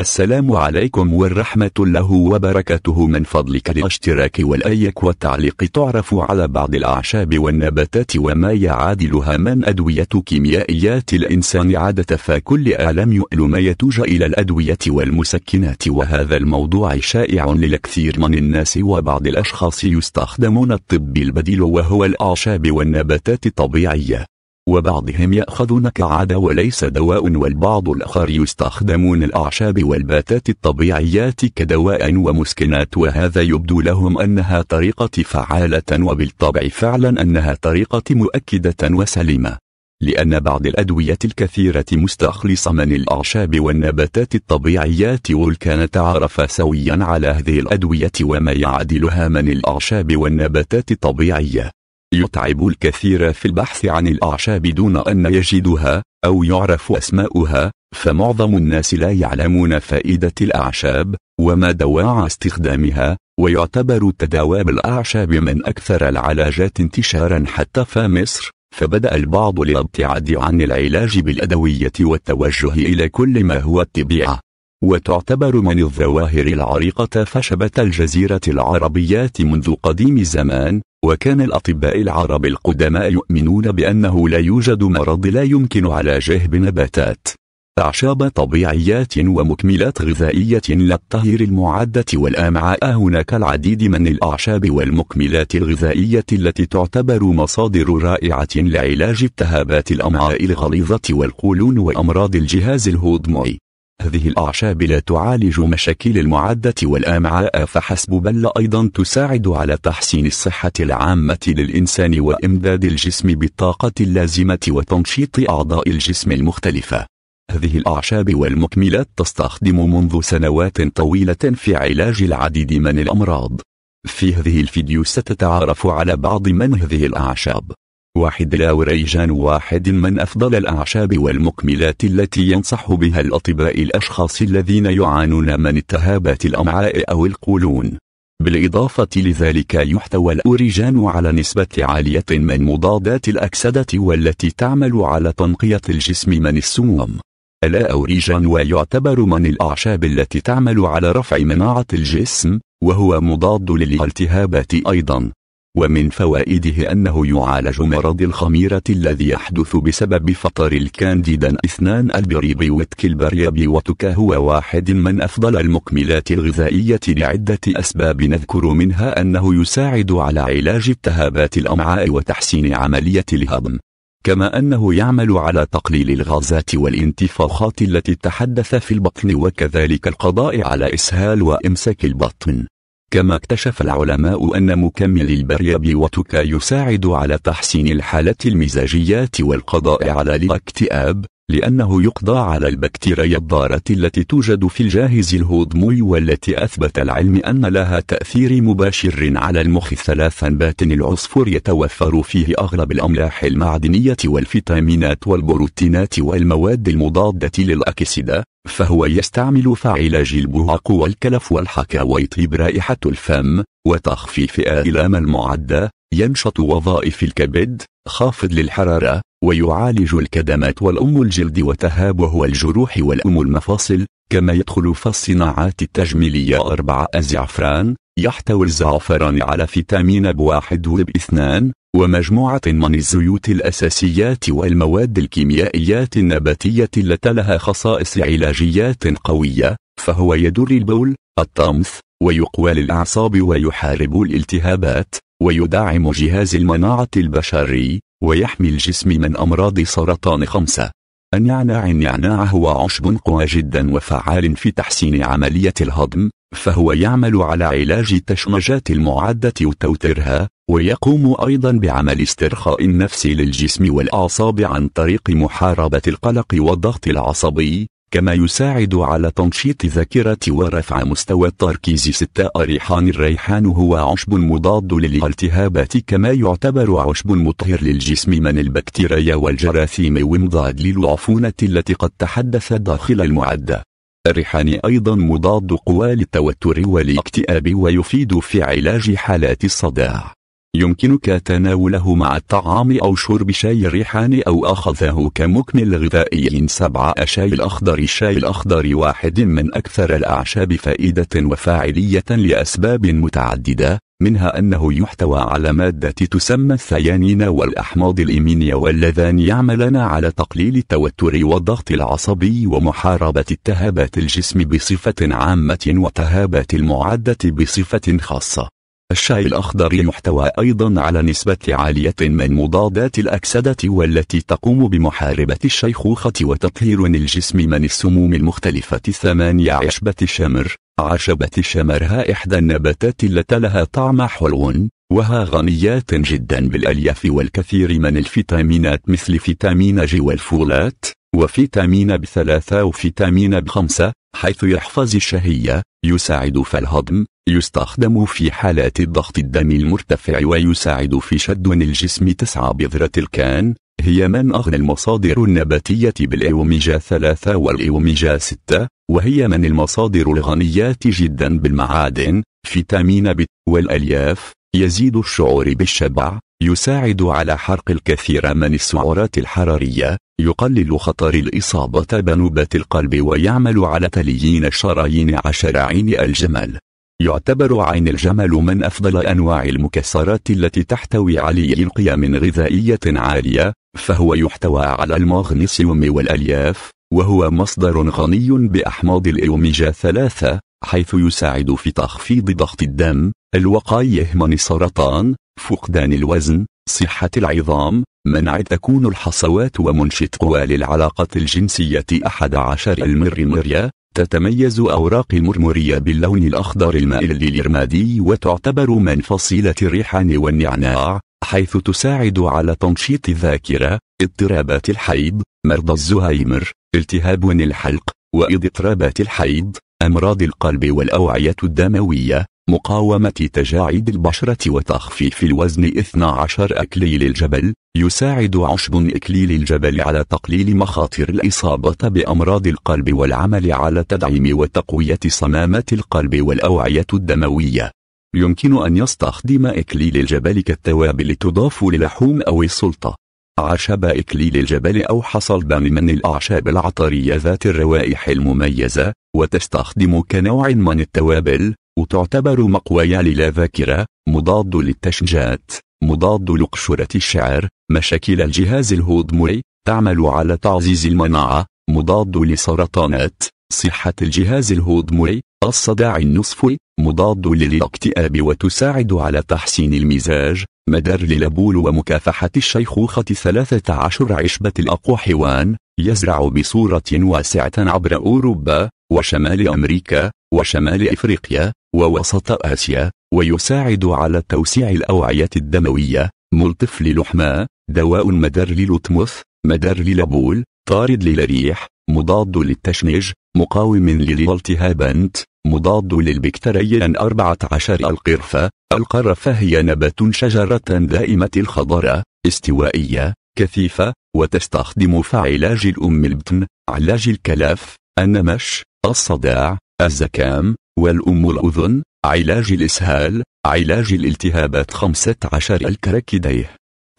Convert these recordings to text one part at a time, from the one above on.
السلام عليكم والرحمة الله وبركاته من فضلك الاشتراك والأيك والتعليق تعرف على بعض الأعشاب والنباتات وما يعادلها من أدوية كيميائيات الإنسان عادة فكل الم يؤل ما يتوج إلى الأدوية والمسكنات وهذا الموضوع شائع للكثير من الناس وبعض الأشخاص يستخدمون الطب البديل وهو الأعشاب والنباتات الطبيعية وبعضهم يأخذون كعادة وليس دواء والبعض الآخر يستخدمون الأعشاب والباتات الطبيعيات كدواء ومسكنات وهذا يبدو لهم أنها طريقة فعالة وبالطبع فعلا أنها طريقة مؤكدة وسليمة لأن بعض الأدوية الكثيرة مستخلصة من الأعشاب والنباتات الطبيعيات والكان تعرف سويا على هذه الأدوية وما يعادلها من الأعشاب والنباتات الطبيعية يتعب الكثير في البحث عن الأعشاب دون أن يجدها أو يعرف أسماؤها فمعظم الناس لا يعلمون فائدة الأعشاب وما دواعى استخدامها ويعتبر تداوى بالأعشاب من أكثر العلاجات انتشارا حتى في مصر فبدأ البعض الابتعاد عن العلاج بالأدوية والتوجه إلى كل ما هو الطبيعة وتعتبر من الظواهر العريقة فشبت الجزيرة العربية منذ قديم الزمان وكان الأطباء العرب القدماء يؤمنون بأنه لا يوجد مرض لا يمكن علاجه بنباتات أعشاب طبيعيات ومكملات غذائية للطهير المعدة والأمعاء هناك العديد من الأعشاب والمكملات الغذائية التي تعتبر مصادر رائعة لعلاج التهابات الأمعاء الغليظة والقولون وأمراض الجهاز الهضمي هذه الأعشاب لا تعالج مشاكل المعدة والأمعاء فحسب بل أيضا تساعد على تحسين الصحة العامة للإنسان وإمداد الجسم بالطاقة اللازمة وتنشيط أعضاء الجسم المختلفة هذه الأعشاب والمكملات تستخدم منذ سنوات طويلة في علاج العديد من الأمراض في هذه الفيديو ستتعرف على بعض من هذه الأعشاب واحد وريجان واحد من أفضل الأعشاب والمكملات التي ينصح بها الأطباء الأشخاص الذين يعانون من التهابات الأمعاء أو القولون بالإضافة لذلك يحتوى الأوريجان على نسبة عالية من مضادات الأكسدة والتي تعمل على تنقية الجسم من السموم الأوريجان ويعتبر من الأعشاب التي تعمل على رفع مناعة الجسم وهو مضاد للالتهابات أيضا ومن فوائده أنه يعالج مرض الخميرة الذي يحدث بسبب فطر الكانديدا اثنان البريبيوت كالبريبيوتك هو واحد من أفضل المكملات الغذائية لعدة أسباب نذكر منها أنه يساعد على علاج التهابات الأمعاء وتحسين عملية الهضم كما أنه يعمل على تقليل الغازات والانتفاخات التي تحدث في البطن وكذلك القضاء على إسهال وإمساك البطن كما اكتشف العلماء أن مكمل البرياب وتكا يساعد على تحسين الحالة المزاجيات والقضاء على الاكتئاب لأنه يقضى على البكتيريا الضارة التي توجد في الجاهز الهضمي والتي أثبت العلم أن لها تأثير مباشر على المخ ثلاث باتن العصفور يتوفر فيه أغلب الأملاح المعدنية والفيتامينات والبروتينات والمواد المضادة للأكسدة فهو يستعمل فاعل جلبهق والكلف والحكى ويطيب رائحة الفم وتخفيف آلام المعدة ينشط وظائف الكبد خافض للحرارة ويعالج الكدمات والأم الجلد وتهابه والجروح والأم المفاصل كما يدخل في الصناعات التجميلية أربعة الزعفران يحتوي الزعفران على فيتامين ب1 وب2 ومجموعة من الزيوت الأساسيات والمواد الكيميائيات النباتية التي لها خصائص علاجيات قوية فهو يدر البول الطمث ويقوى للأعصاب ويحارب الالتهابات ويدعم جهاز المناعة البشري ويحمي الجسم من أمراض سرطان خمسة النعناع النعناع هو عشب قوى جدا وفعال في تحسين عملية الهضم فهو يعمل على علاج التشنجات المعدة وتوترها ويقوم أيضا بعمل استرخاء النفس للجسم والأعصاب عن طريق محاربة القلق والضغط العصبي كما يساعد على تنشيط الذاكرة ورفع مستوى التركيز ستة ريحان الريحان هو عشب مضاد للالتهابات كما يعتبر عشب مطهر للجسم من البكتيريا والجراثيم ومضاد للعفونة التي قد تحدث داخل المعدة الريحان أيضا مضاد قوى للتوتر والاكتئاب ويفيد في علاج حالات الصداع يمكنك تناوله مع الطعام أو شرب شاي الريحان أو أخذه كمكمل غذائي سبعة الشاي الأخضر الشاي الأخضر واحد من أكثر الأعشاب فائدة وفاعلية لأسباب متعددة منها أنه يحتوى على مادة تسمى الثيانين والأحماض الإمينية واللذان يعملان على تقليل التوتر والضغط العصبي ومحاربة التهابات الجسم بصفة عامة وتهابات المعدة بصفة خاصة الشاي الأخضر يحتوى أيضا على نسبة عالية من مضادات الأكسدة والتي تقوم بمحاربة الشيخوخة وتطهير الجسم من السموم المختلفة الثمانية عشبة الشمر عشبة الشمر ها إحدى النباتات التي لها طعم حلو وها غنيات جدا بالألياف والكثير من الفيتامينات مثل فيتامين ج والفولات وفيتامين بثلاثة وفيتامين بخمسة حيث يحفظ الشهية يساعد في الهضم يستخدم في حالات الضغط الدم المرتفع ويساعد في شد الجسم تسعى بذرة الكان هي من أغنى المصادر النباتية بالإوميجا 3 والإوميجا 6 وهي من المصادر الغنية جدا بالمعادن فيتامين ب والألياف يزيد الشعور بالشبع يساعد على حرق الكثير من السعرات الحرارية يقلل خطر الإصابة بنوبة القلب ويعمل على تليين شرايين عشرعين الجمل يعتبر عين الجمل من أفضل أنواع المكسرات التي تحتوي علي قيم غذائية عالية فهو يحتوى على المغنيسيوم والألياف وهو مصدر غني بأحماض الأوميجا 3 حيث يساعد في تخفيض ضغط الدم الوقاية من السرطان فقدان الوزن صحة العظام منع تكون الحصوات ومنشط قوى للعلاقة الجنسية أحد عشر المرمرية تتميز أوراق المرمورية باللون الأخضر المائل للرمادي وتعتبر من فصيلة الريحان والنعناع حيث تساعد على تنشيط الذاكرة اضطرابات الحيض مرضى الزهايمر التهاب الحلق واضطرابات الحيض أمراض القلب والأوعية الدموية مقاومة تجاعيد البشرة وتخفيف الوزن 12 أكليل الجبل يساعد عشب إكليل الجبل على تقليل مخاطر الإصابة بأمراض القلب والعمل على تدعيم وتقوية صمامة القلب والأوعية الدموية يمكن أن يستخدم إكليل الجبل كالتوابل تضاف للحوم أو السلطة عشب إكليل الجبل أو حصلبان من الأعشاب العطرية ذات الروائح المميزة وتستخدم كنوع من التوابل وتعتبر مقوية للاذاكرة مضاد للتشنجات مضاد لقشرة الشعر مشاكل الجهاز الهضمي تعمل على تعزيز المناعة مضاد لسرطانات صحة الجهاز الهضمي الصداع النصفي مضاد للاكتئاب وتساعد على تحسين المزاج مدر للبول ومكافحة الشيخوخة 13 عشبة الأقوحيوان يزرع بصورة واسعة عبر أوروبا وشمال أمريكا وشمال إفريقيا ووسط آسيا ويساعد على توسيع الأوعية الدموية ملطف للحمى دواء مدر للتمث مدر للبول طارد للريح مضاد للتشنج مقاوم للالتهابات مضاد للبكتيريا 14 القرفة القرفة هي نبات شجرة دائمة الخضرة استوائية كثيفة وتستخدم في علاج الأم البطن علاج الكلف النمش الصداع الزكام والأم الأذن علاج الإسهال علاج الالتهابات 15 الكركديه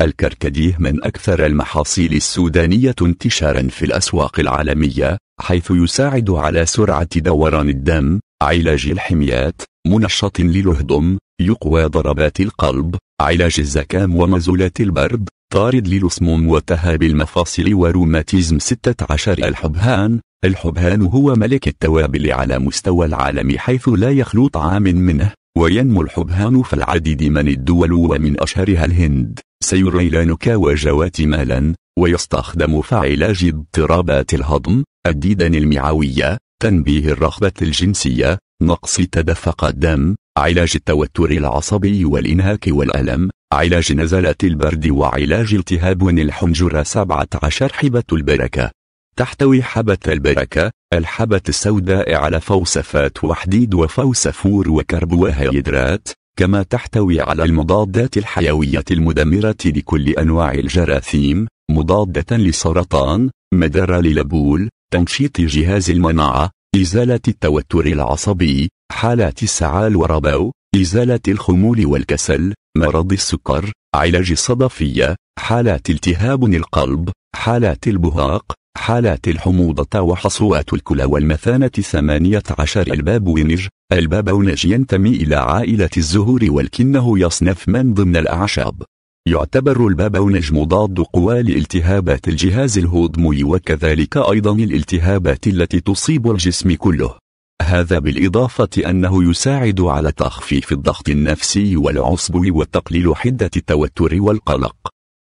الكركديه من أكثر المحاصيل السودانية انتشارا في الأسواق العالمية حيث يساعد على سرعة دوران الدم علاج الحميات منشط للهضم يقوى ضربات القلب علاج الزكام ومزولات البرد طارد للسموم وتهاب المفاصل وروماتيزم 16 الحبهان الحبهان هو ملك التوابل على مستوى العالم حيث لا يخلو طعام منه وينمو الحبهان في العديد من الدول ومن أشهرها الهند سيريلانكا مالا ويستخدم في علاج اضطرابات الهضم الديدن المعوية تنبيه الرغبة الجنسية نقص تدفق الدم علاج التوتر العصبي والإنهاك والألم علاج نزلات البرد وعلاج التهاب الحنجرة 17 حبة البركة تحتوي حبة البركة الحبة السوداء على فوسفات وحديد وفوسفور وكربوهيدرات كما تحتوي على المضادات الحيوية المدمرة لكل أنواع الجراثيم مضادة لسرطان مدرة للبول تنشيط جهاز المناعة إزالة التوتر العصبي حالات السعال وربو إزالة الخمول والكسل مرض السكر علاج الصدفية حالات التهاب القلب حالات البهاق حالات الحموضة وحصوات الكلى والمثانة 18 الباب ونج الباب ونج ينتمي إلى عائلة الزهور ولكنه يصنف من ضمن الأعشاب يعتبر الباب ونج مضاد قوى لالتهابات الجهاز الهضمي وكذلك أيضا الالتهابات التي تصيب الجسم كله هذا بالإضافة أنه يساعد على تخفيف الضغط النفسي والعصب وتقليل حدة التوتر والقلق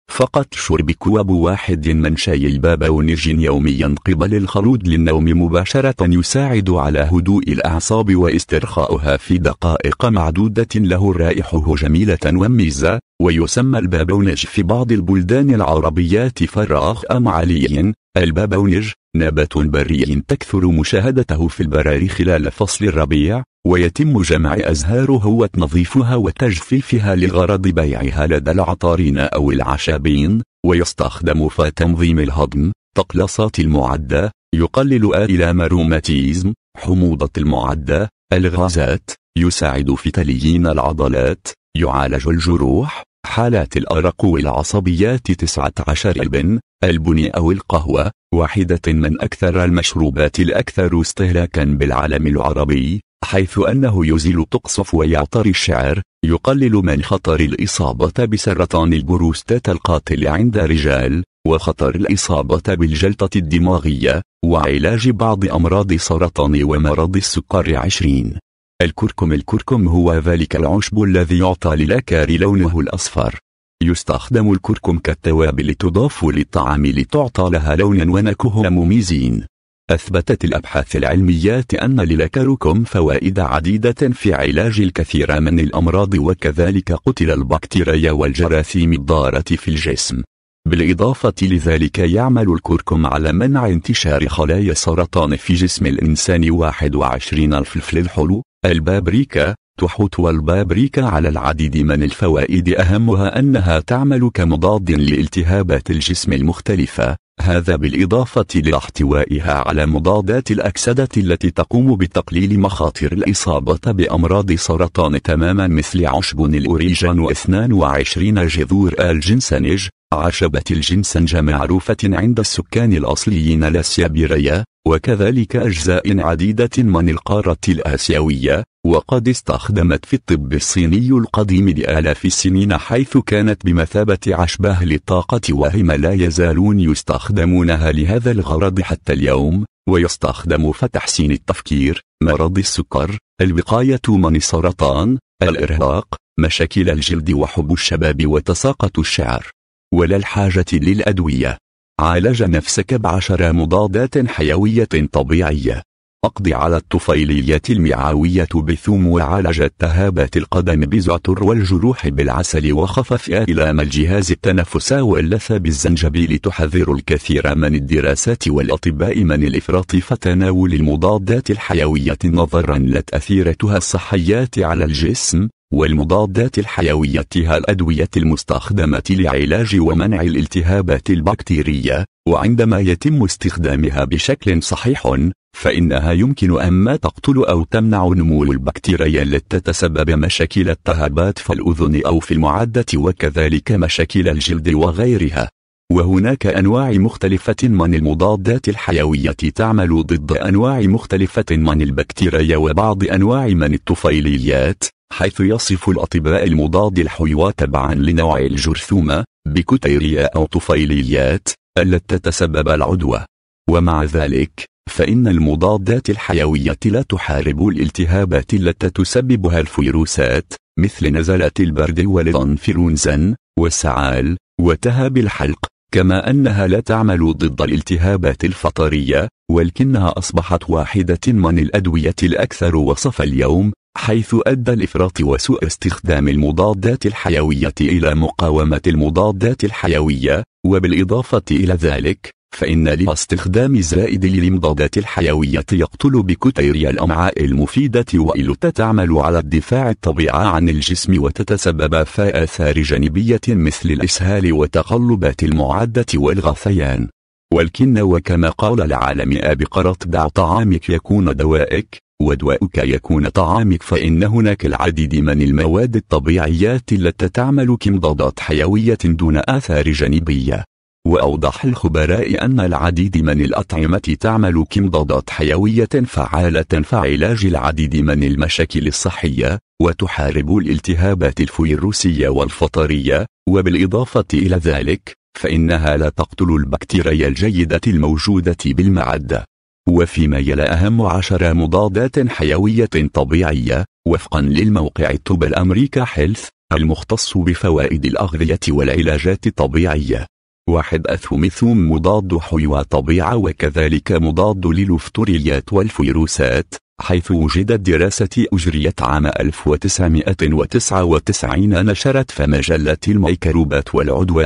فقط شرب كوب واحد من شاي البابونج يوميا قبل الخلود للنوم مباشرة يساعد على هدوء الأعصاب واسترخاؤها في دقائق معدودة له رائحه جميلة وميزة ويسمى البابونج في بعض البلدان العربيات فراخ أم علي البابونج نبات بري تكثر مشاهدته في البراري خلال فصل الربيع ويتم جمع أزهاره وتنظيفها وتجفيفها لغرض بيعها لدى العطارين أو العشابين ويستخدم في تنظيم الهضم تقلصات المعدة يقلل آلام روماتيزم حموضة المعدة الغازات يساعد في تليين العضلات يعالج الجروح حالات الأرق والعصبيات 19 ابن، البن أو القهوة واحدة من أكثر المشروبات الأكثر استهلاكا بالعالم العربي حيث أنه يزيل تقصف ويعطر الشعر يقلل من خطر الإصابة بسرطان البروستات القاتل عند رجال وخطر الإصابة بالجلطة الدماغية وعلاج بعض أمراض سرطان ومرض السكر عشرين الكركم الكركم هو ذلك العشب الذي يعطى للأكار لونه الأصفر يستخدم الكركم كالتوابل تضاف للطعام لتعطى لها لونا ونكهة مميزين أثبتت الأبحاث العلمية أن للكاروكوم فوائد عديدة في علاج الكثير من الأمراض وكذلك قتل البكتيريا والجراثيم الضارة في الجسم بالإضافة لذلك يعمل الكركم على منع انتشار خلايا سرطان في جسم الإنسان 21 الفلفل الحلو البابريكا التحوت والبابريكا على العديد من الفوائد أهمها أنها تعمل كمضاد لالتهابات الجسم المختلفة هذا بالإضافة لاحتوائها على مضادات الأكسدة التي تقوم بتقليل مخاطر الإصابة بأمراض سرطان تماما مثل عشب الأوريجان و22 جذور الجنسنج عشبة الجنسنج معروفة عند السكان الأصليين الأسيابيرية وكذلك أجزاء عديدة من القارة الآسيوية وقد استخدمت في الطب الصيني القديم لآلاف السنين حيث كانت بمثابة عشبه للطاقة وهم لا يزالون يستخدمونها لهذا الغرض حتى اليوم ويستخدم فتحسين التفكير مرض السكر الوقاية من السرطان الإرهاق مشاكل الجلد وحب الشباب وتساقط الشعر ولا الحاجة للأدوية عالج نفسك بعشر مضادات حيوية طبيعية أقض على الطفيليات المعاوية بثوم وعالج التهابات القدم بزعتر والجروح بالعسل وخفف آلام الجهاز التنفسي واللث بالزنجبيل تحذر الكثير من الدراسات والأطباء من الإفراط فتناول المضادات الحيوية نظرا لتأثيرتها الصحيات على الجسم والمضادات الحيوية الأدوية المستخدمة لعلاج ومنع الالتهابات البكتيرية وعندما يتم استخدامها بشكل صحيح فإنها يمكن أما تقتل أو تمنع نمو البكتيريا التي تتسبب مشاكل التهابات في الأذن أو في المعدة وكذلك مشاكل الجلد وغيرها وهناك أنواع مختلفة من المضادات الحيوية تعمل ضد أنواع مختلفة من البكتيريا وبعض أنواع من الطفيليات حيث يصف الأطباء المضاد الحيوى تبعا لنوع الجرثومة بكتيريا أو طفيليات التي تتسبب العدوى ومع ذلك فإن المضادات الحيوية لا تحارب الالتهابات التي تسببها الفيروسات مثل نزلات البرد والإنفلونزا والسعال وتهاب الحلق كما أنها لا تعمل ضد الالتهابات الفطرية ولكنها أصبحت واحدة من الأدوية الأكثر وصفا اليوم حيث أدى الإفراط وسوء استخدام المضادات الحيوية إلى مقاومة المضادات الحيوية، وبالإضافة إلى ذلك، فإن الاستخدام الزائد للمضادات الحيوية يقتل بكتيريا الأمعاء المفيدة وإلوتا تعمل على الدفاع الطبيعي عن الجسم وتتسبب في آثار جانبية مثل الإسهال وتقلبات المعدة والغثيان. والكن وكما قال العالم أبقرت دع طعامك يكون دوائك ودواءك يكون طعامك فإن هناك العديد من المواد الطبيعيات التي تعمل كمضادات حيوية دون آثار جانبية وأوضح الخبراء أن العديد من الأطعمة تعمل كمضادات حيوية فعالة فعلاج العديد من المشاكل الصحية وتحارب الالتهابات الفيروسية والفطرية وبالإضافة إلى ذلك فإنها لا تقتل البكتيريا الجيدة الموجودة بالمعدة وفيما يلا أهم عشر مضادات حيوية طبيعية وفقا للموقع الطب الأمريكا حيلث المختص بفوائد الأغذية والعلاجات الطبيعية واحد أثوميثوم مضاد حيوى طبيعة وكذلك مضاد للفتريات والفيروسات حيث وجدت دراسة أجريت عام 1999 نشرت في مجلة الميكروبات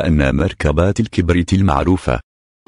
أن مركبات الكبريت المعروفة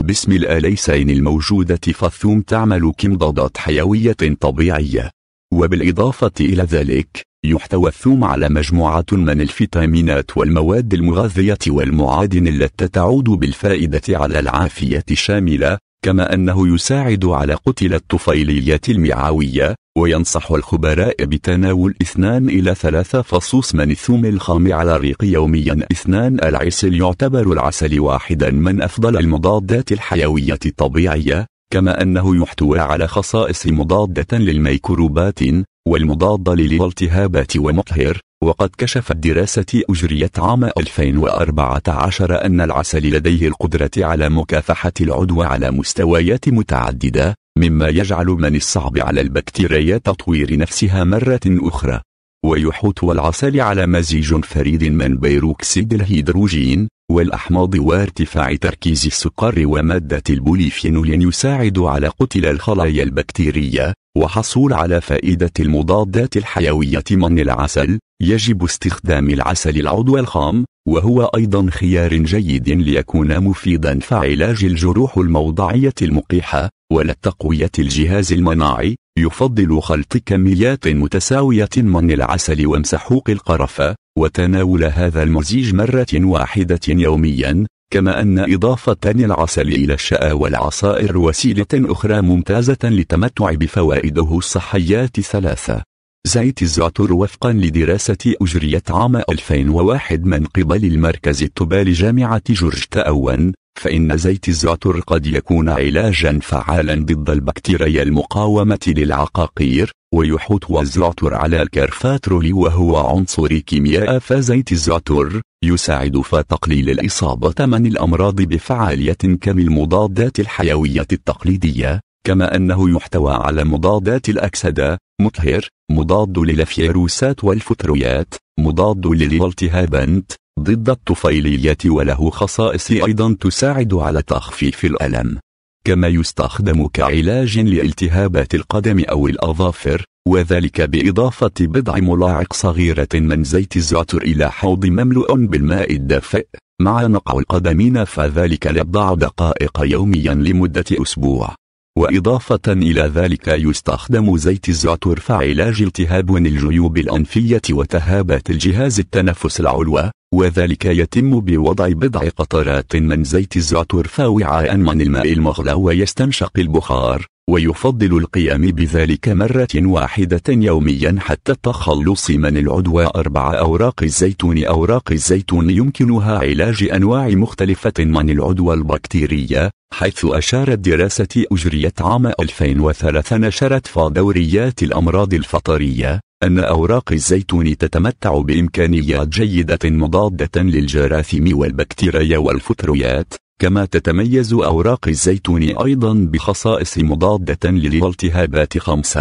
باسم الآليسين الموجودة في الثوم تعمل كمضادات حيوية طبيعية وبالإضافة إلى ذلك يحتوى الثوم على مجموعة من الفيتامينات والمواد المغذية والمعادن التي تعود بالفائدة على العافية الشاملة كما أنه يساعد على قتل الطفيليات المعوية وينصح الخبراء بتناول 2 إلى 3 فصوص من الثوم الخام على الريق يوميا 2 العسل يعتبر العسل واحدا من أفضل المضادات الحيوية الطبيعية كما أنه يحتوي على خصائص مضادة للميكروبات والمضادة للالتهابات ومطهر وقد كشفت دراسة أجريت عام 2014 أن العسل لديه القدرة على مكافحة العدوى على مستويات متعددة مما يجعل من الصعب على البكتيريا تطوير نفسها مرة أخرى ويحوت والعسل على مزيج فريد من بيروكسيد الهيدروجين والأحماض وارتفاع تركيز السكر ومادة البوليفينول يساعد على قتل الخلايا البكتيرية وحصول على فائدة المضادات الحيوية من العسل يجب استخدام العسل العضو الخام وهو أيضا خيار جيد ليكون مفيدا فعلاج الجروح الموضعية المقيحة ولتقوية الجهاز المناعي يفضل خلط كميات متساوية من العسل ومسحوق القرفة وتناول هذا المزيج مرة واحدة يوميا كما أن إضافة العسل إلى الشاء والعصائر وسيلة أخرى ممتازة للتمتع بفوائده الصحيات الثلاثة زيت الزعتر وفقا لدراسة أجريت عام 2001 من قبل المركز الطبي لجامعة جورج تاون فإن زيت الزعتر قد يكون علاجا فعالا ضد البكتيريا المقاومة للعقاقير ويحوط الزعتر على الكرفاترول وهو عنصر كيمياء فزيت الزعتر يساعد في تقليل الإصابة من الأمراض بفعالية كم المضادات الحيوية التقليدية كما أنه يحتوى على مضادات الأكسدة مطهر مضاد للفيروسات والفطريات مضاد للالتهابات ضد الطفيليات وله خصائص أيضا تساعد على تخفيف الألم كما يستخدم كعلاج لالتهابات القدم أو الأظافر وذلك بإضافة بضع ملاعق صغيرة من زيت الزعتر إلى حوض مملوء بالماء الدافئ مع نقع القدمين فذلك لبضع دقائق يوميا لمدة أسبوع وإضافة إلى ذلك يستخدم زيت الزعتر فعلاج التهاب الجيوب الأنفية وتهابات الجهاز التنفس العلوى وذلك يتم بوضع بضع قطرات من زيت الزعتر في وعاء من الماء المغلى ويستنشق البخار ويفضل القيام بذلك مرة واحدة يوميا حتى التخلص من العدوى أربع أوراق الزيتون أوراق الزيتون يمكنها علاج أنواع مختلفة من العدوى البكتيرية حيث أشارت دراسة أجريت عام 2003 نشرت في دوريات الأمراض الفطرية أن أوراق الزيتون تتمتع بإمكانيات جيدة مضادة للجراثيم والبكتيريا والفطريات كما تتميز أوراق الزيتون أيضا بخصائص مضادة للالتهابات خمس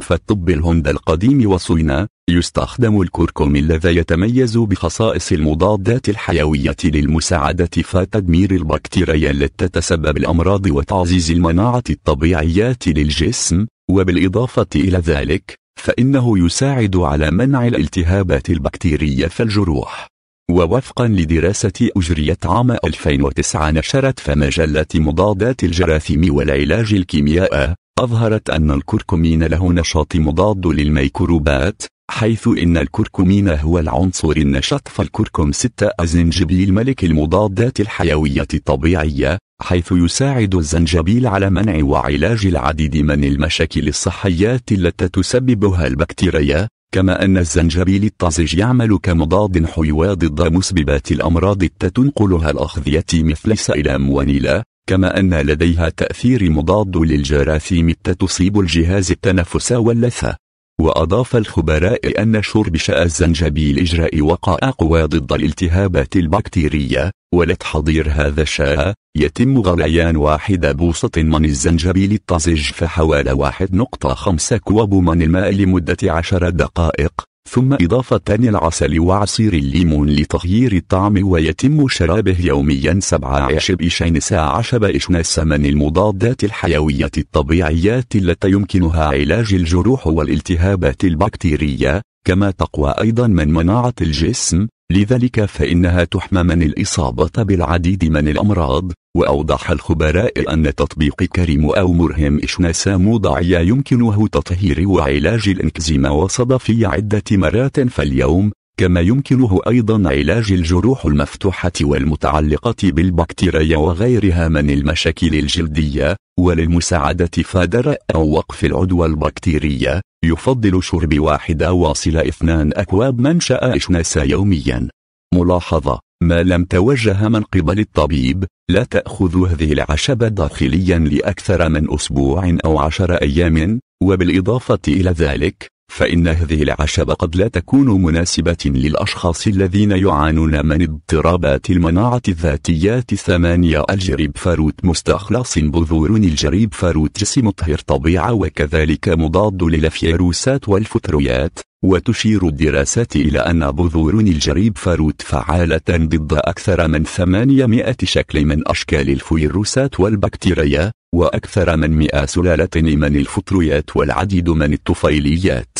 في الطب الهند القديم وصينا يستخدم الكركم الذي يتميز بخصائص المضادات الحيوية للمساعدة في تدمير البكتيريا التي تتسبب الأمراض وتعزيز المناعة الطبيعية للجسم وبالإضافة إلى ذلك فإنه يساعد على منع الالتهابات البكتيرية في الجروح ووفقا لدراسة أجريت عام 2009 نشرت في مجلة مضادات الجراثيم والعلاج الكيميائي، أظهرت أن الكركمين له نشاط مضاد للميكروبات حيث إن الكركمين هو العنصر النشط فالكركم 6 الزنجبيل ملك المضادات الحيوية الطبيعية حيث يساعد الزنجبيل على منع وعلاج العديد من المشاكل الصحية التي تسببها البكتيريا كما أن الزنجبيل الطازج يعمل كمضاد حيوي ضد مسببات الأمراض تنقلها الأغذية مثل سيلام ونيلا كما أن لديها تأثير مضاد للجراثيم تصيب الجهاز التنفس واللثة وأضاف الخبراء أن شرب شاء الزنجبيل إجراء وقع أقوى ضد الالتهابات البكتيرية ولتحضير هذا الشاء يتم غليان واحد بوصة من الزنجبيل الطازج فحوالي 1.5 كوب من الماء لمدة 10 دقائق ثم إضافة العسل وعصير الليمون لتغيير الطعم ويتم شرابه يوميا 17 إشين ساعة شبائشنا السمن المضادات الحيوية الطبيعية التي يمكنها علاج الجروح والالتهابات البكتيرية كما تقوى أيضا من مناعة الجسم لذلك فإنها تحمى من الإصابة بالعديد من الأمراض وأوضح الخبراء أن تطبيق كريم أو مرهم إشناسا موضعية يمكنه تطهير وعلاج الانكزيما وصدفي عدة مرات في اليوم كما يمكنه أيضا علاج الجروح المفتوحة والمتعلقة بالبكتيريا وغيرها من المشاكل الجلدية وللمساعدة فادر أو وقف العدوى البكتيرية يفضل شرب واحدة واصل اثنان أكواب منشأ إشناس يوميا ملاحظة ما لم توجه من قبل الطبيب لا تأخذ هذه العشبة داخليا لأكثر من أسبوع أو عشر أيام وبالإضافة إلى ذلك فإن هذه العشب قد لا تكون مناسبة للأشخاص الذين يعانون من اضطرابات المناعة الذاتيات ثمانية الجريب فاروت مستخلص بذور الجريب فاروت جسم مطهر طبيعة وكذلك مضاد للفيروسات والفطريات وتشير الدراسات إلى أن بذور الجريب فاروت فعالة ضد أكثر من 800 شكل من أشكال الفيروسات والبكتيريا وأكثر من مئة سلالة من الفطريات والعديد من الطفيليات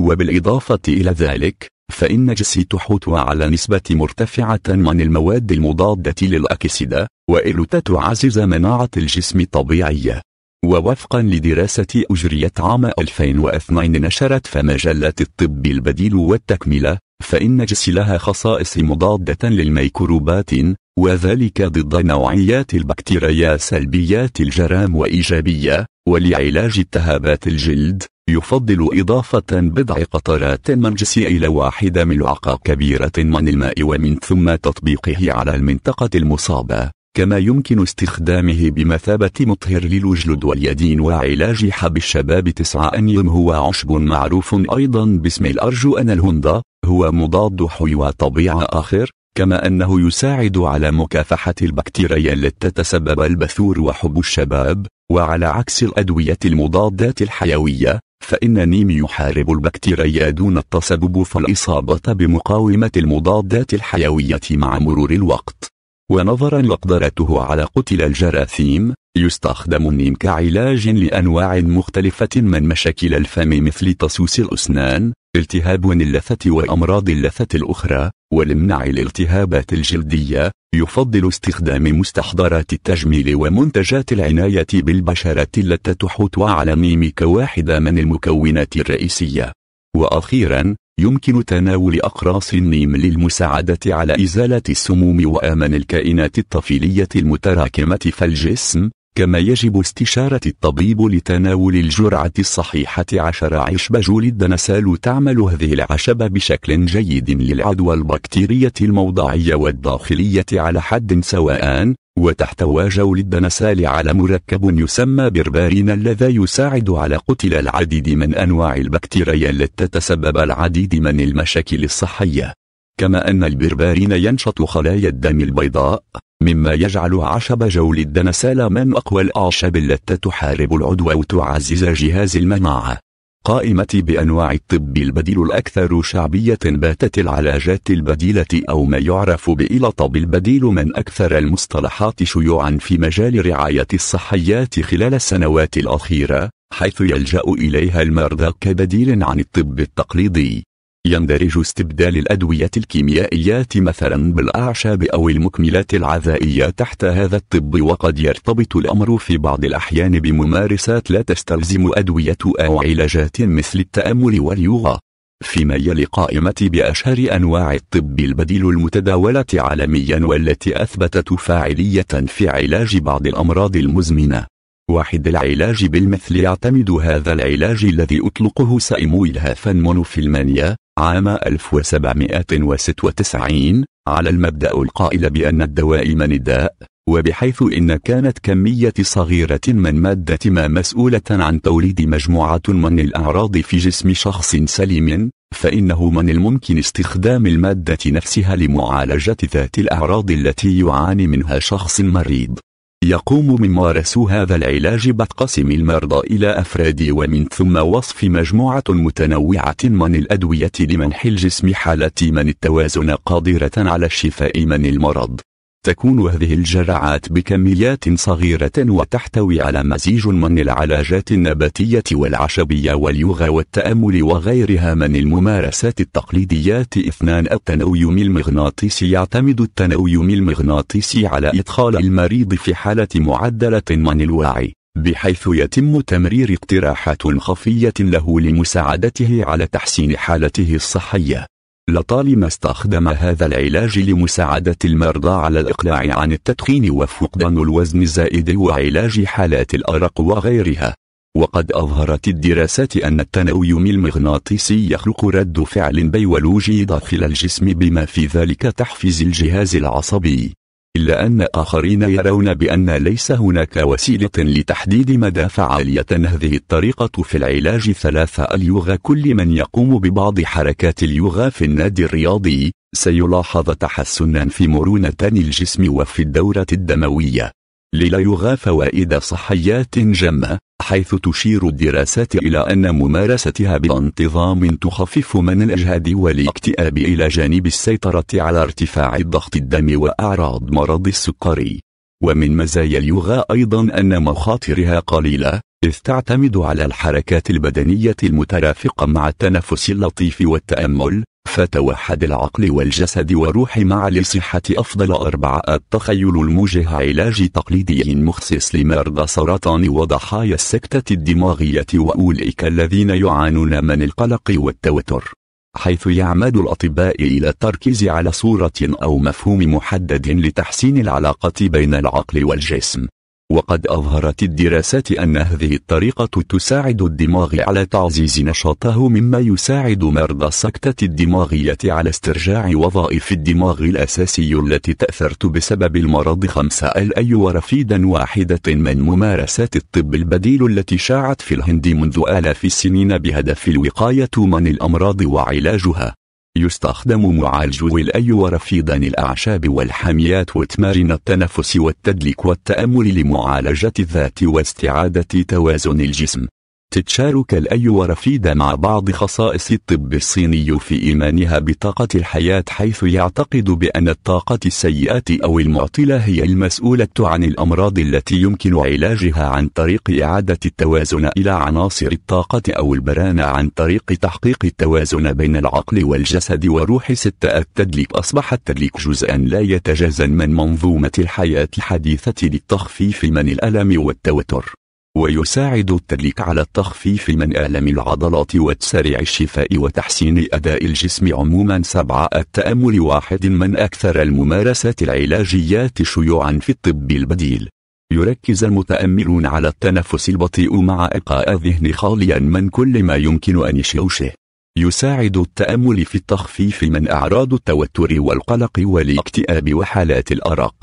وبالإضافة إلى ذلك فإن جسي تحوت على نسبة مرتفعة من المواد المضادة للأكسدة وإلوتا تعزز مناعة الجسم الطبيعية ووفقا لدراسة أجريت عام 2002 نشرت في مجلات الطب البديل والتكملة فإن جسي لها خصائص مضادة للميكروبات وذلك ضد نوعيات البكتيريا سلبيات الجرام وإيجابية ولعلاج التهابات الجلد يفضل إضافة بضع قطرات من جسي إلى واحدة ملعقة كبيرة من الماء ومن ثم تطبيقه على المنطقة المصابة كما يمكن استخدامه بمثابة مطهر للوجلد واليدين وعلاج حب الشباب تسعة أنيم هو عشب معروف أيضا باسم الأرجو أن الهندا، هو مضاد حيوى طبيعة آخر كما أنه يساعد على مكافحة البكتيريا التي تتسبب البثور وحب الشباب وعلى عكس الأدوية المضادات الحيوية فإن نيم يحارب البكتيريا دون التسبب في الإصابة بمقاومة المضادات الحيوية مع مرور الوقت ونظرا لقدرته على قتل الجراثيم يستخدم النيم كعلاج لأنواع مختلفة من مشاكل الفم مثل تسوس الأسنان التهاب اللثة وأمراض اللثة الأخرى ولمنع الالتهابات الجلدية يفضل استخدام مستحضرات التجميل ومنتجات العناية بالبشرة التي تحوط على ميميك كواحدة من المكونات الرئيسية وأخيرا يمكن تناول أقراص النيم للمساعدة على إزالة السموم وآمن الكائنات الطفيلية المتراكمة في الجسم كما يجب استشارة الطبيب لتناول الجرعة الصحيحة عشر عشب جول الدنسال تعمل هذه العشبة بشكل جيد للعدوى البكتيرية الموضعية والداخلية على حد سواء وتحتوى جول الدنسال على مركب يسمى بربارين الذي يساعد على قتل العديد من أنواع البكتيريا التي تتسبب العديد من المشاكل الصحية كما أن البربارين ينشط خلايا الدم البيضاء مما يجعل عشب جول الدنسال من أقوى الأعشاب التي تحارب العدوى وتعزز جهاز المناعة قائمة بأنواع الطب البديل الأكثر شعبية باتت العلاجات البديلة أو ما يعرف بإلطب البديل من أكثر المصطلحات شيوعا في مجال رعاية الصحيات خلال السنوات الأخيرة حيث يلجأ إليها المرضى كبديل عن الطب التقليدي يندرج استبدال الأدوية الكيميائية مثلا بالأعشاب أو المكملات العذائية تحت هذا الطب وقد يرتبط الأمر في بعض الأحيان بممارسات لا تستلزم أدوية أو علاجات مثل التأمل واليوغا فيما يلي قائمة بأشهر أنواع الطب البديل المتداولة عالميا والتي أثبتت فاعلية في علاج بعض الأمراض المزمنة واحد العلاج بالمثل يعتمد هذا العلاج الذي أطلقه هافنمون في مونوفيلمانيا عام 1796 على المبدأ القائل بأن الدواء من الداء وبحيث إن كانت كمية صغيرة من مادة ما مسؤولة عن توليد مجموعة من الأعراض في جسم شخص سليم فإنه من الممكن استخدام المادة نفسها لمعالجة ذات الأعراض التي يعاني منها شخص مريض يقوم ممارسو هذا العلاج بتقسيم المرضى إلى أفراد ومن ثم وصف مجموعة متنوعة من الأدوية لمنح الجسم حالة من التوازن قادرة على الشفاء من المرض تكون هذه الجرعات بكميات صغيرة وتحتوي على مزيج من العلاجات النباتية والعشبية واليوغا والتأمل وغيرها من الممارسات التقليديات اثنان التنويم المغناطيسي يعتمد التنويم المغناطيسي على إدخال المريض في حالة معدلة من الوعي بحيث يتم تمرير اقتراحات خفية له لمساعدته على تحسين حالته الصحية لطالما استخدم هذا العلاج لمساعدة المرضى على الإقلاع عن التدخين وفقدان الوزن الزائد وعلاج حالات الأرق وغيرها وقد أظهرت الدراسات أن التنويم المغناطيسي يخلق رد فعل بيولوجي داخل الجسم بما في ذلك تحفيز الجهاز العصبي إلا أن آخرين يرون بأن ليس هناك وسيلة لتحديد مدى فعالية هذه الطريقة في العلاج ثلاثة اليوغا كل من يقوم ببعض حركات اليوغا في النادي الرياضي سيلاحظ تحسنا في مرونة الجسم وفي الدورة الدموية ليليغا فوائد صحيات جمة حيث تشير الدراسات إلى أن ممارستها بانتظام تخفف من الإجهاد والاكتئاب إلى جانب السيطرة على ارتفاع ضغط الدم وأعراض مرض السكري ومن مزايا اليوغا أيضا أن مخاطرها قليلة إذ تعتمد على الحركات البدنية المترافقة مع التنفس اللطيف والتأمل فتوحد العقل والجسد والروح مع للصحة أفضل أربعة التخيل الموجه علاج تقليدي مخصص لمرضى سرطان وضحايا السكتة الدماغية وأولئك الذين يعانون من القلق والتوتر حيث يعمد الأطباء إلى التركيز على صورة أو مفهوم محدد لتحسين العلاقة بين العقل والجسم وقد أظهرت الدراسات أن هذه الطريقة تساعد الدماغ على تعزيز نشاطه مما يساعد مرضى السكتة الدماغية على استرجاع وظائف الدماغ الأساسي التي تأثرت بسبب المرض خمسة الأي ورفيدا واحدة من ممارسات الطب البديل التي شاعت في الهند منذ آلاف السنين بهدف الوقاية من الأمراض وعلاجها يستخدم معالجو الأي ورفيضان الأعشاب والحميات وتمارين التنفس والتدليك والتأمل لمعالجة الذات واستعادة توازن الجسم تتشارك الأي ورفيدة مع بعض خصائص الطب الصيني في إيمانها بطاقة الحياة حيث يعتقد بأن الطاقة السيئة أو المعطلة هي المسؤولة عن الأمراض التي يمكن علاجها عن طريق إعادة التوازن إلى عناصر الطاقة أو البرانة عن طريق تحقيق التوازن بين العقل والجسد وروح ستة التدليك أصبح التدليك جزءا لا يتجزأ من منظومة الحياة الحديثة للتخفيف من الألم والتوتر ويساعد التدليك على التخفيف من آلام العضلات وتسريع الشفاء وتحسين أداء الجسم عموما سبعة التأمل واحد من أكثر الممارسات العلاجيات شيوعا في الطب البديل يركز المتأملون على التنفس البطيء مع إلقاء الذهن خاليا من كل ما يمكن أن يشوشه يساعد التأمل في التخفيف من أعراض التوتر والقلق والاكتئاب وحالات الأرق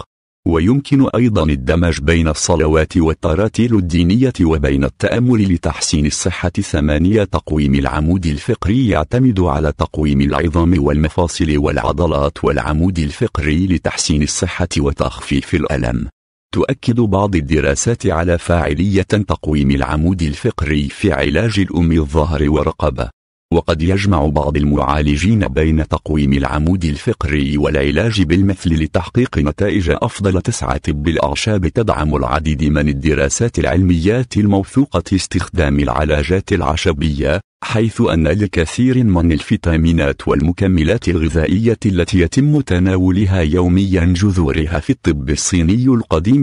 ويمكن أيضا الدمج بين الصلوات والتراتيل الدينية وبين التأمل لتحسين الصحة ثمانية تقويم العمود الفقري يعتمد على تقويم العظام والمفاصل والعضلات والعمود الفقري لتحسين الصحة وتخفيف الألم تؤكد بعض الدراسات على فاعلية تقويم العمود الفقري في علاج الأم الظهر والرقبة وقد يجمع بعض المعالجين بين تقويم العمود الفقري والعلاج بالمثل لتحقيق نتائج أفضل تسعة طب الأعشاب تدعم العديد من الدراسات العلميات الموثوقة استخدام العلاجات العشبية حيث أن لكثير من الفيتامينات والمكملات الغذائية التي يتم تناولها يوميا جذورها في الطب الصيني القديم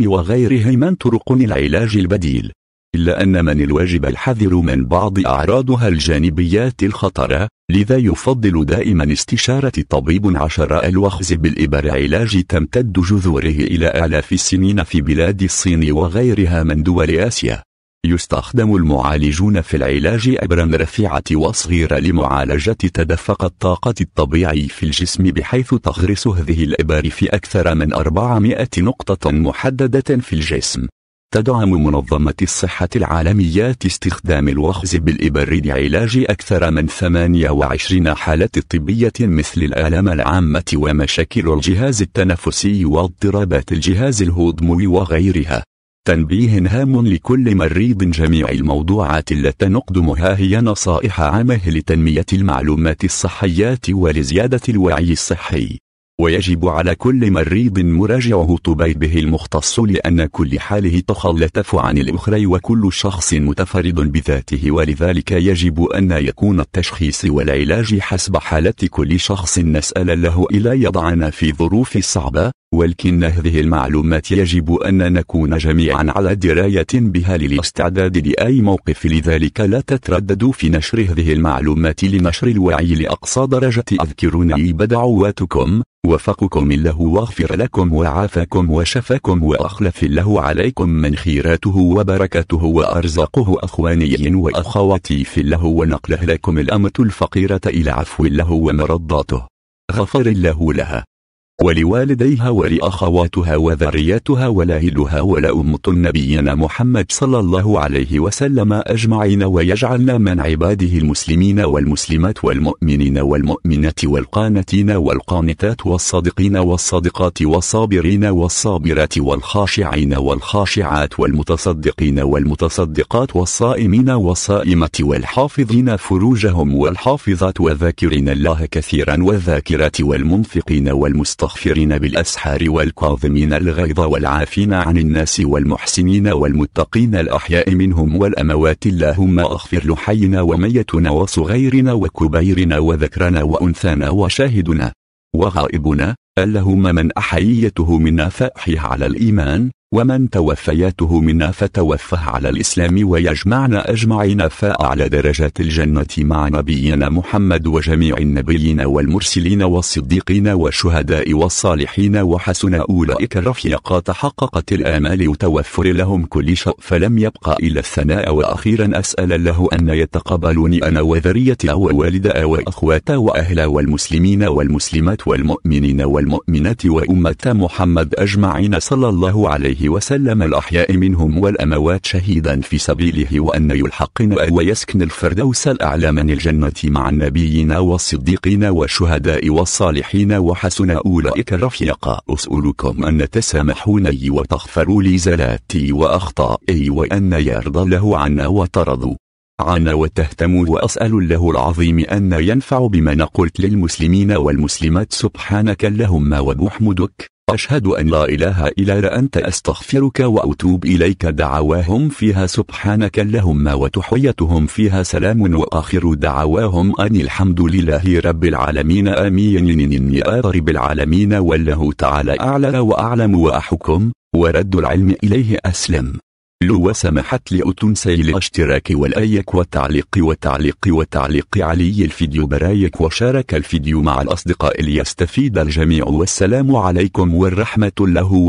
من طرق العلاج البديل إلا أن من الواجب الحذر من بعض أعراضها الجانبيات الخطرة لذا يفضل دائما استشارة طبيب عشر الوخز بالإبر علاج تمتد جذوره إلى آلاف السنين في بلاد الصين وغيرها من دول آسيا يستخدم المعالجون في العلاج أبرا رفيعة وصغيرة لمعالجة تدفق الطاقة الطبيعي في الجسم بحيث تغرس هذه الإبر في أكثر من 400 نقطة محددة في الجسم تدعم منظمة الصحة العالمية استخدام الوخز بالإبر لعلاج أكثر من 28 حالة طبية مثل الآلام العامة ومشاكل الجهاز التنفسي واضطرابات الجهاز الهضمي وغيرها. تنبيه هام لكل مريض جميع الموضوعات التي نقدمها هي نصائح عامة لتنمية المعلومات الصحية ولزيادة الوعي الصحي. ويجب على كل مريض مراجعه طبيبه المختص لأن كل حاله تخلتف عن الأخرى وكل شخص متفرد بذاته ولذلك يجب أن يكون التشخيص والعلاج حسب حالة كل شخص نسأل له إلى يضعنا في ظروف صعبة ولكن هذه المعلومات يجب أن نكون جميعا على دراية بها للاستعداد لأي موقف لذلك لا تترددوا في نشر هذه المعلومات لنشر الوعي لأقصى درجة أذكرني بدعواتكم وفقكم الله واغفر لكم وعافاكم وشفاكم وأخلف الله عليكم من خيراته وبركاته وأرزقه أخواني وأخواتي في الله ونقله لكم الأمة الفقيرة إلى عفو الله ومرضاته غفر الله لها ولوالديها ولأخواتها وذريتها ولاهلها ولأمة نبينا محمد صلى الله عليه وسلم أجمعين ويجعلنا من عباده المسلمين والمسلمات والمؤمنين والمؤمنات والقانتين والقانتات والصادقين والصادقات والصابرين والصابرات والخاشعين والخاشعات والمتصدقين والمتصدقات والصائمين والصائمات والحافظين فروجهم والحافظات وذاكرين الله كثيرا والذاكرات والمنفقين والمستقيم المستغفرين بالأسحار والكاظمين الغيظ والعافين عن الناس والمحسنين والمتقين الأحياء منهم والأموات اللهم اغفر لحينا وميتنا وصغيرنا وكبيرنا وذكرنا وأنثانا وشاهدنا وغائبنا اللهم من أحييته منا فأحيه على الإيمان ومن توفيته منا فتوفه على الإسلام ويجمعنا أجمعين فأعلى درجات الجنة مع نبينا محمد وجميع النبيين والمرسلين والصديقين والشهداء والصالحين وحسن أولئك الرفيقات تحققت الآمال وتوفر لهم كل شيء فلم يبقى إلا الثناء وأخيرا أسأل الله أن يتقبلني أنا وذريتي ووالدا وأخواتا وأهل والمسلمين والمسلمات والمؤمنين والمؤمنات وأمة محمد أجمعين صلى الله عليه عليه وسلم الأحياء منهم والأموات شهيدا في سبيله وأن يلحقنا ويسكن الفردوس الأعلى من الجنة مع النبيين والصديقين والشهداء والصالحين وحسن أولئك الرفيق أسألكم أن تسامحوني وتغفروا لي زلاتي وأخطائي وأن يرضى له عنا وترضوا عنا وتهتم وأسأل الله العظيم أن ينفع بما نقلت للمسلمين والمسلمات سبحانك اللهم وبحمدك أشهد أن لا إله إلا أنت أستغفرك وأتوب إليك دعواهم فيها سبحانك اللهم وتحيتهم فيها سلام وآخر دعواهم أن الحمد لله رب العالمين آمين يا رب العالمين والله تعالى أعلى وأعلم وأحكم ورد العلم إليه أسلم لو سمحت لي أتنسي الاشتراك والأيك والتعليق والتعليق والتعليق علي الفيديو برايك وشارك الفيديو مع الأصدقاء ليستفيد الجميع والسلام عليكم والرحمة الله